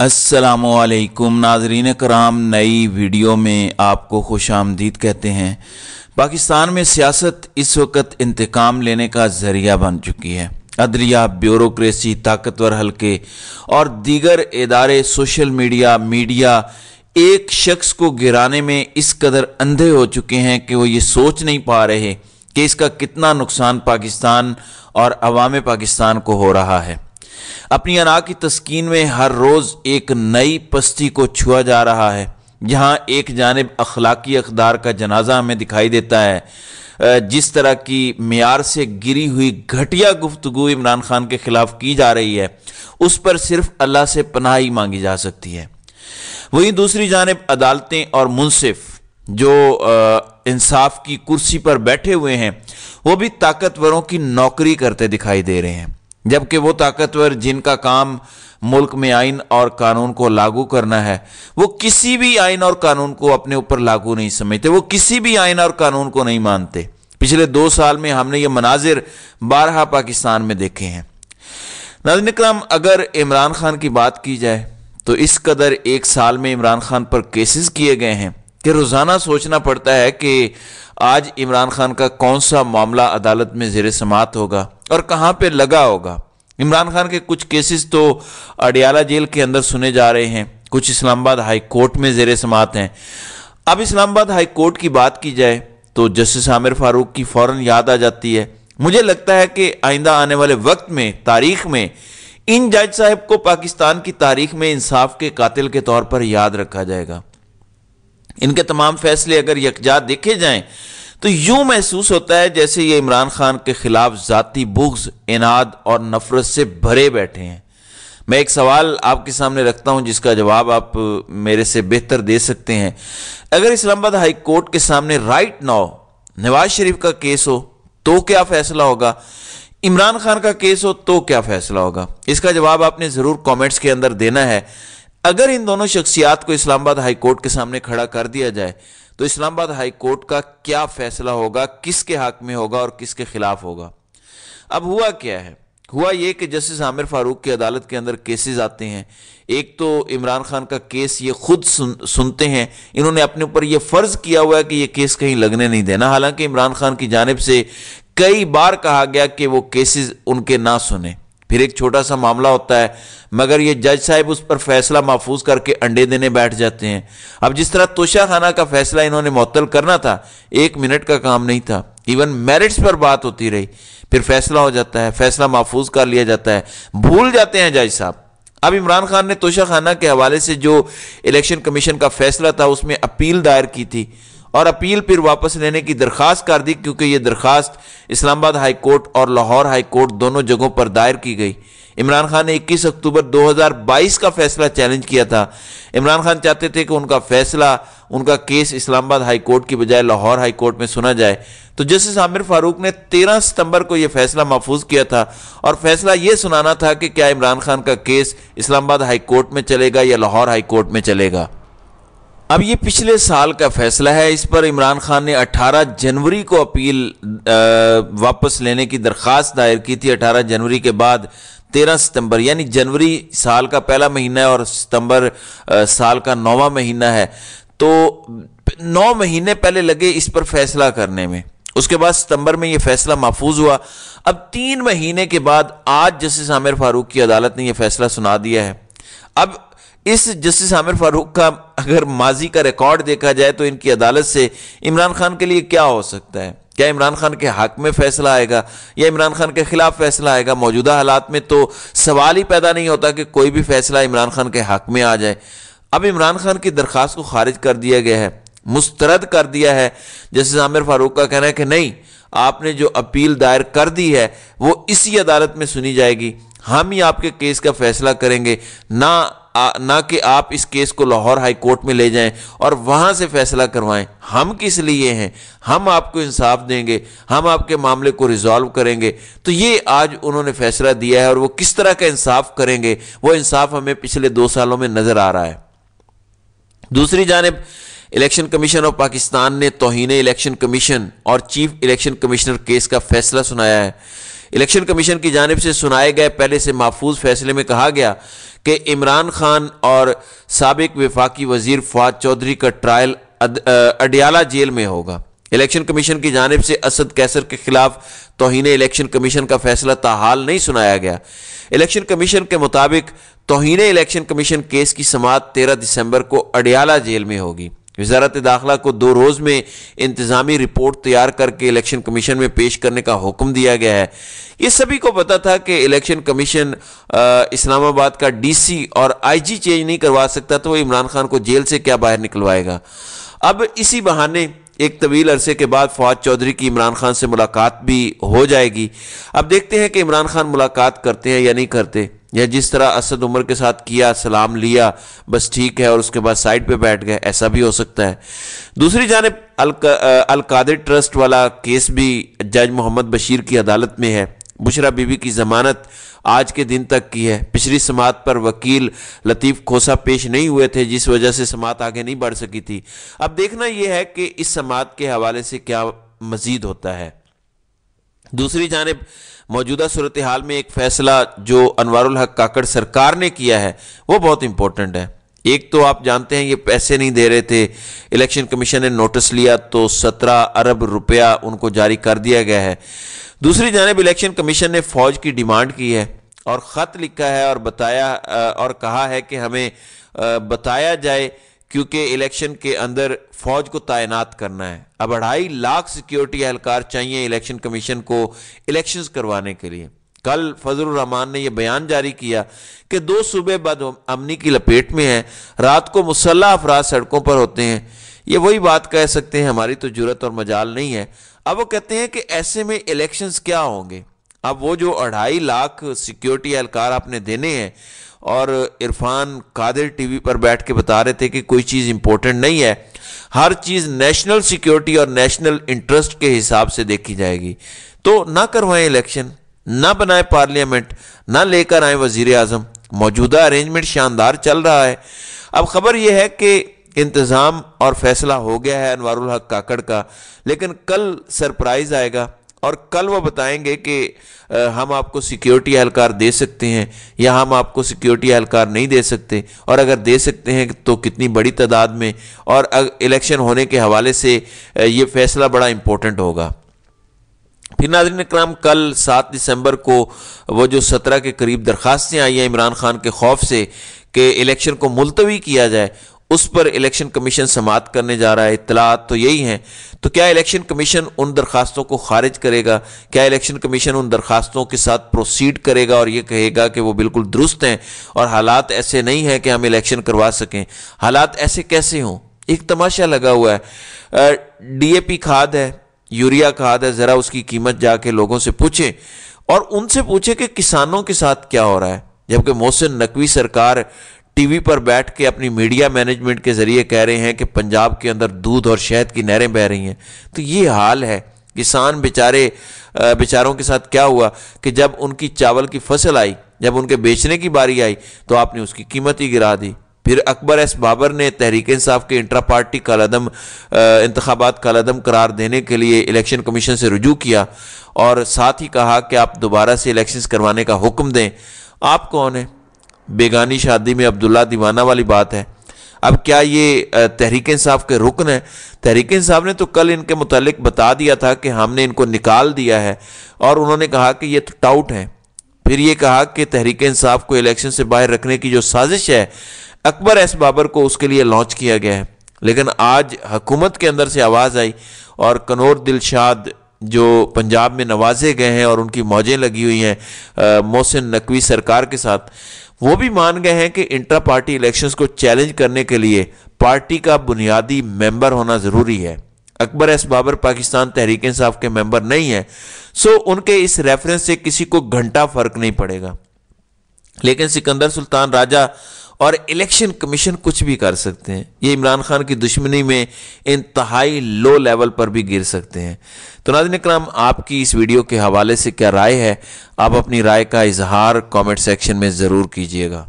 असलकुम नाजरीन कराम नई वीडियो में आपको खुश आमदीद कहते हैं पाकिस्तान में सियासत इस वक्त इंतकाम लेने का जरिया बन चुकी है अदलिया ब्यूरोसी ताकतवर हलके और दीगर इदारे सोशल मीडिया मीडिया एक शख्स को गिराने में इस कदर अंधे हो चुके हैं कि वो ये सोच नहीं पा रहे कि इसका कितना नुकसान पाकिस्तान और अवाम पाकिस्तान को हो रहा है अपनी अना की तस्कीन में हर रोज़ एक नई पस्ती को छुआ जा रहा है जहाँ एक जानब अखलाकी अकदार का जनाजा हमें दिखाई देता है जिस तरह की मैार से गिरी हुई घटिया गुफ्तु इमरान खान के ख़िलाफ़ की जा रही है उस पर सिर्फ अल्लाह से पनाही मांगी जा सकती है वहीं दूसरी जानब अदालतें और मुनसिफ जो इंसाफ की कुर्सी पर बैठे हुए हैं वो भी ताकतवरों की नौकरी करते दिखाई दे रहे हैं जबकि वो ताकतवर जिनका काम मुल्क में आइन और कानून को लागू करना है वो किसी भी आइन और कानून को अपने ऊपर लागू नहीं समझते वो किसी भी आइन और कानून को नहीं मानते पिछले दो साल में हमने ये मनाजिर बारहा पाकिस्तान में देखे हैं नजन कराम अगर इमरान खान की बात की जाए तो इस कदर एक साल में इमरान खान पर केसेस किए गए हैं कि रोज़ाना सोचना पड़ता है कि आज इमरान खान का कौन सा मामला अदालत में जेर समात होगा और कहाँ पे लगा होगा इमरान खान के कुछ केसेस तो अडियाला जेल के अंदर सुने जा रहे हैं कुछ इस्लामाबाद हाई कोर्ट में जेर समात हैं अब इस्लामाबाद हाई कोर्ट की बात की जाए तो जस्टिस आमिर फारूक की फ़ौरन याद आ जाती है मुझे लगता है कि आइंदा आने वाले वक्त में तारीख में इन जज साहब को पाकिस्तान की तारीख में इंसाफ के कातिल के तौर पर याद रखा जाएगा इनके तमाम फैसले अगर यकजा देखे जाएं तो यूं महसूस होता है जैसे ये इमरान खान के खिलाफ जाति बुग्ज इनाद और नफरत से भरे बैठे हैं मैं एक सवाल आपके सामने रखता हूं जिसका जवाब आप मेरे से बेहतर दे सकते हैं अगर इस्लामाबाद हाई कोर्ट के सामने राइट नाउ नवाज शरीफ का केस हो तो क्या फैसला होगा इमरान खान का केस हो तो क्या फैसला होगा इसका जवाब आपने ज़रूर कमेंट्स के अंदर देना है अगर इन दोनों शख्सियात को इस्लामाबाद हाई कोर्ट के सामने खड़ा कर दिया जाए तो इस्लामाबाद हाई कोर्ट का क्या फैसला होगा किसके हक में होगा और किसके खिलाफ होगा अब हुआ क्या है हुआ ये कि जस्टिस आमिर फारूक की अदालत के अंदर केसेस आते हैं एक तो इमरान खान का केस ये खुद सुन, सुनते हैं इन्होंने अपने ऊपर ये फ़र्ज़ किया हुआ है कि ये केस कहीं लगने नहीं देना हालांकि इमरान खान की जानब से कई बार कहा गया कि वो केसेस उनके ना सुने फिर एक छोटा सा मामला होता है मगर ये जज साहब उस पर फैसला महफूज करके अंडे देने बैठ जाते हैं अब जिस तरह तोशा खाना का फैसला इन्होंने मअतल करना था एक मिनट का काम नहीं था इवन मेरिट्स पर बात होती रही फिर फैसला हो जाता है फैसला महफूज कर लिया जाता है भूल जाते हैं जज साहब अब इमरान खान ने तोशा खाना के हवाले से जो इलेक्शन कमीशन का फैसला था उसमें अपील दायर की थी और अपील फिर वापस लेने की दरख्वास्त कर दी क्योंकि यह दरख्वास्त इस्लामाबाद हाई कोर्ट और लाहौर हाई कोर्ट दोनों जगहों पर दायर की गई इमरान खान ने 21 अक्टूबर 2022 का फैसला चैलेंज किया था इमरान खान चाहते थे कि उनका फैसला उनका केस इस्लामाबाद हाई कोर्ट की बजाय लाहौर हाई कोर्ट में सुना जाए तो जस्टिस आमिर फारूक ने 13 सितंबर को यह फैसला महफूज किया था और फैसला यह सुनाना था कि क्या इमरान खान का केस इस्लामाबाद हाई कोर्ट में चलेगा या लाहौर हाई कोर्ट में चलेगा अब ये पिछले साल का फैसला है इस पर इमरान खान ने 18 जनवरी को अपील वापस लेने की दरख्वास्त दायर की थी 18 जनवरी के बाद 13 सितंबर यानी जनवरी साल का पहला महीना है और सितंबर साल का नौवा महीना है तो नौ महीने पहले लगे इस पर फैसला करने में उसके बाद सितंबर में यह फैसला महफूज हुआ अब तीन महीने के बाद आज जस्टिस आमिर फारूक की अदालत ने यह फैसला सुना दिया है अब इस जस्टिस आमिर फारूक का अगर माजी का रिकॉर्ड देखा जाए तो इनकी अदालत से इमरान खान के लिए क्या हो सकता है क्या इमरान खान के हक में फैसला आएगा या इमरान खान के खिलाफ फैसला आएगा मौजूदा हालात में तो सवाल ही पैदा नहीं होता कि कोई भी फैसला इमरान खान के हक में आ जाए अब इमरान खान की दरख्वास्त को खारिज कर दिया गया है मुस्तरद कर दिया है जस्टिस आमिर फारूक का कहना है कि नहीं आपने जो अपील दायर कर दी है वो इसी अदालत में सुनी जाएगी हम ही आपके केस का फैसला करेंगे ना ना कि आप इस केस को लाहौर हाई कोर्ट में ले जाएं और वहां से फैसला करवाएं हम किस लिए हैं हम आपको इंसाफ देंगे हम आपके मामले को रिजॉल्व करेंगे तो ये आज उन्होंने फैसला दिया है और वो किस तरह का इंसाफ करेंगे वो इंसाफ हमें पिछले दो सालों में नज़र आ रहा है दूसरी जानब इलेक्शन कमीशन ऑफ पाकिस्तान ने तोहन इलेक्शन कमीशन और चीफ इलेक्शन कमिश्नर केस का फैसला सुनाया है इलेक्शन कमीशन की जानब से सुनाए गए पहले से महफूज फैसले में कहा गया कि इमरान खान और सबक विफाकी वजीर फवाद चौधरी का ट्रायल अडियाला जेल में होगा इलेक्शन कमीशन की जानब से असद कैसर के खिलाफ तोहन इलेक्शन कमीशन का फैसला ताहाल नहीं सुनाया गया इलेक्शन कमीशन के मुताबिक तोहन इलेक्शन कमीशन केस की समात तेरह दिसंबर को अडियाला जेल में होगी वजारत दाखिला को दो रोज़ में इंतज़ामी रिपोर्ट तैयार करके इलेक्शन कमीशन में पेश करने का हुक्म दिया गया है ये सभी को पता था कि इलेक्शन कमीशन इस्लामाबाद का डीसी और आईजी चेंज नहीं करवा सकता तो इमरान खान को जेल से क्या बाहर निकलवाएगा अब इसी बहाने एक तवील अरसे के बाद फवाद चौधरी की इमरान खान से मुलाकात भी हो जाएगी अब देखते हैं कि इमरान खान मुलाकात करते हैं या नहीं करते या जिस तरह असद उमर के साथ किया सलाम लिया बस ठीक है और उसके बाद साइड पे बैठ गए ऐसा भी हो सकता है दूसरी जानब अलकादिर ट्रस्ट वाला केस भी जज मोहम्मद बशीर की अदालत में है बुशरा बीबी की जमानत आज के दिन तक की है पिछली समात पर वकील लतीफ़ खोसा पेश नहीं हुए थे जिस वजह से समात आगे नहीं बढ़ सकी थी अब देखना यह है कि इस समात के हवाले से क्या मजीद होता है दूसरी जानब मौजूदा सूरत हाल में एक फैसला जो अनवारुल हक काकड़ सरकार ने किया है वो बहुत इंपॉर्टेंट है एक तो आप जानते हैं ये पैसे नहीं दे रहे थे इलेक्शन कमीशन ने नोटिस लिया तो सत्रह अरब रुपया उनको जारी कर दिया गया है दूसरी जानब इलेक्शन कमीशन ने फौज की डिमांड की है और ख़त लिखा है और बताया और कहा है कि हमें बताया जाए क्योंकि इलेक्शन के अंदर फौज को तैनात करना है अब अढ़ाई लाख सिक्योरिटी एहलकार चाहिए इलेक्शन कमीशन को इलेक्शंस करवाने के लिए कल फजल रहमान ने यह बयान जारी किया कि दो सूबे बद अमनी की लपेट में हैं रात को मुसल्ह अफराज सड़कों पर होते हैं ये वही बात कह सकते हैं हमारी तो जरूरत और मजाल नहीं है अब वो कहते हैं कि ऐसे में इलेक्शंस क्या होंगे अब वो जो अढ़ाई लाख सिक्योरिटी एहलकार आपने देने हैं और इरफान कादिर टीवी पर बैठ के बता रहे थे कि कोई चीज़ इंपॉर्टेंट नहीं है हर चीज़ नेशनल सिक्योरिटी और नेशनल इंटरेस्ट के हिसाब से देखी जाएगी तो ना करवाएं इलेक्शन ना बनाए पार्लियामेंट ना लेकर आए वजीर अजम मौजूदा अरेंजमेंट शानदार चल रहा है अब खबर यह है कि इंतज़ाम और फैसला हो गया है अनवारुल हक काकड़ का लेकिन कल सरप्राइज़ आएगा और कल वो बताएंगे कि हम आपको सिक्योरिटी एहलकार दे सकते हैं या हम आपको सिक्योरिटी एहलकार नहीं दे सकते और अगर दे सकते हैं तो कितनी बड़ी तादाद में और इलेक्शन होने के हवाले से ये फैसला बड़ा इम्पोर्टेंट होगा फिर नाजरीन कराम कल सात दिसंबर को वो जो सत्रह के करीब दरख्वास्तें आई हैं इमरान खान के खौफ से कि इलेक्शन को मुलतवी किया जाए उस पर इलेक्शन कमीशन समाप्त करने जा रहा है इतलात तो यही है तो क्या इलेक्शन कमीशन उन दरखास्तों को खारिज करेगा क्या इलेक्शन कमीशन उन दरखास्तों के साथ प्रोसीड करेगा और यह कहेगा कि वो बिल्कुल दुरुस्त हैं और हालात ऐसे नहीं हैं कि हम इलेक्शन करवा सकें हालात ऐसे कैसे हों एक तमाशा लगा हुआ है डीएपी खाद है यूरिया खाद है ज़रा उसकी कीमत जाके लोगों से पूछें और उनसे पूछे कि किसानों के साथ क्या हो रहा है जबकि मोहसिन नकवी सरकार टीवी पर बैठ के अपनी मीडिया मैनेजमेंट के ज़रिए कह रहे हैं कि पंजाब के अंदर दूध और शहद की नहरें बह रही हैं तो ये हाल है किसान बेचारे बेचारों के साथ क्या हुआ कि जब उनकी चावल की फसल आई जब उनके बेचने की बारी आई तो आपने उसकी कीमत ही गिरा दी फिर अकबर एस बाबर ने तहरीक इंसाफ के इंट्रा पार्टी कालदम इंतबात कालदम करार देने के लिए इलेक्शन कमीशन से रजू किया और साथ ही कहा कि आप दोबारा से इलेक्शंस करवाने का हुक्म दें आप कौन हैं बेगानी शादी में अब्दुल्ला दीवाना वाली बात है अब क्या ये तहरीक इंसाफ के रुकन है तहरीक इंसाफ ने तो कल इनके मतलब बता दिया था कि हमने इनको निकाल दिया है और उन्होंने कहा कि ये तो टाउट है फिर ये कहा कि तहरीक इंसाफ को इलेक्शन से बाहर रखने की जो साजिश है अकबर एस बाबर को उसके लिए लॉन्च किया गया है लेकिन आज हुकूमत के अंदर से आवाज़ आई और कनौर दिलशाद जो पंजाब में नवाजे गए हैं और उनकी मौजें लगी हुई हैं मोहसिन नकवी सरकार के साथ वो भी मान गए हैं कि इंट्रा पार्टी इलेक्शंस को चैलेंज करने के लिए पार्टी का बुनियादी मेंबर होना ज़रूरी है अकबर एस बाबर पाकिस्तान तहरीक इंसाफ के मेंबर नहीं है सो उनके इस रेफरेंस से किसी को घंटा फर्क नहीं पड़ेगा लेकिन सिकंदर सुल्तान राजा और इलेक्शन कमीशन कुछ भी कर सकते हैं ये इमरान खान की दुश्मनी में इंतहाई लो लेवल पर भी गिर सकते हैं तो नाजन कराम आपकी इस वीडियो के हवाले से क्या राय है आप अपनी राय का इजहार कमेंट सेक्शन में ज़रूर कीजिएगा